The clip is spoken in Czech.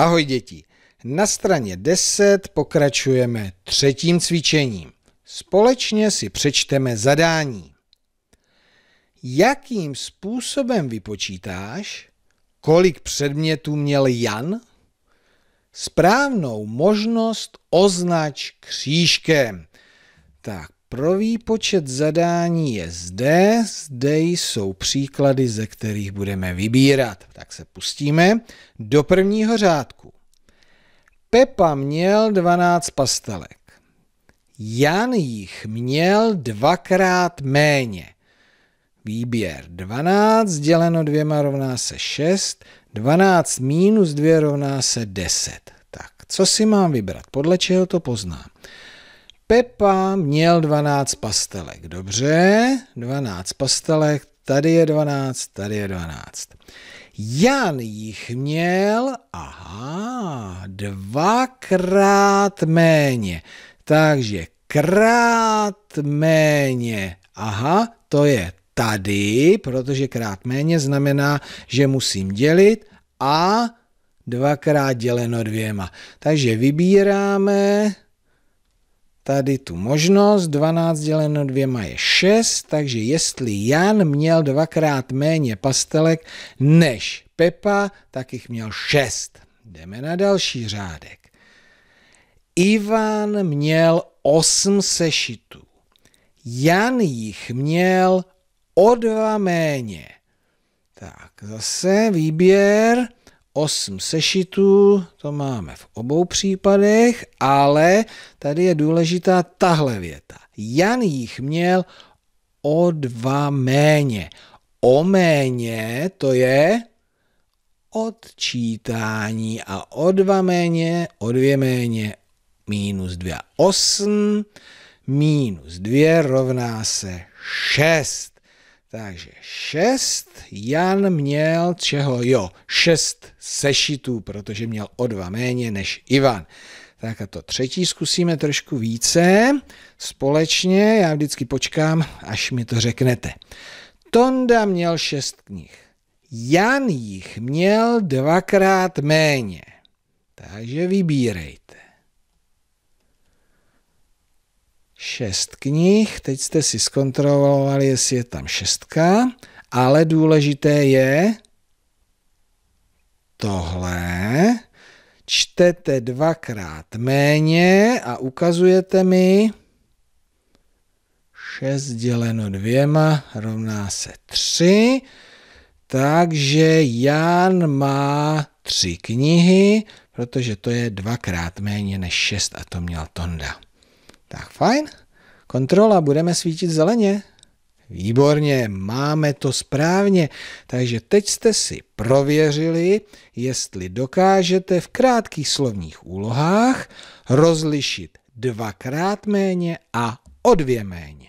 Ahoj děti. Na straně 10 pokračujeme třetím cvičením. Společně si přečteme zadání. Jakým způsobem vypočítáš, kolik předmětů měl Jan? Správnou možnost označ křížkem. Tak, pro výpočet zadání je zde, zde jsou příklady, ze kterých budeme vybírat. Tak se pustíme do prvního řádku. Pepa měl 12 pastelek. Jan jich měl dvakrát méně. Výběr 12 děleno dvěma rovná se 6, 12 minus 2 rovná se 10. Tak, co si mám vybrat? Podle čeho to poznám? Pepa měl 12 pastelek. Dobře, 12 pastelek, tady je 12, tady je 12. Jan jich měl, aha, dvakrát méně. Takže krát méně, aha, to je tady, protože krát méně znamená, že musím dělit a dvakrát děleno dvěma. Takže vybíráme tady tu možnost, 12 děleno dvěma je 6, takže jestli Jan měl dvakrát méně pastelek než Pepa, tak jich měl 6. Jdeme na další řádek. Ivan měl 8 sešitů. Jan jich měl o dva méně. Tak, zase výběr. 8 sešitů, to máme v obou případech, ale tady je důležitá tahle věta. Jan jich měl o dva méně. O méně to je odčítání a o dva méně, o dvě méně, minus 2. 8 minus 2 rovná se 6. Takže šest. Jan měl čeho? Jo, šest sešitů, protože měl o dva méně než Ivan. Tak a to třetí zkusíme trošku více. Společně, já vždycky počkám, až mi to řeknete. Tonda měl šest knih. Jan jich měl dvakrát méně. Takže vybírejte. šest knih, teď jste si zkontrolovali, jestli je tam šestka, ale důležité je tohle. Čtete dvakrát méně a ukazujete mi 6 děleno dvěma rovná se 3. Takže Jan má tři knihy, protože to je dvakrát méně než 6 a to měl Tonda. Tak fajn. Kontrola, budeme svítit zeleně? Výborně, máme to správně. Takže teď jste si prověřili, jestli dokážete v krátkých slovních úlohách rozlišit dvakrát méně a o dvě méně.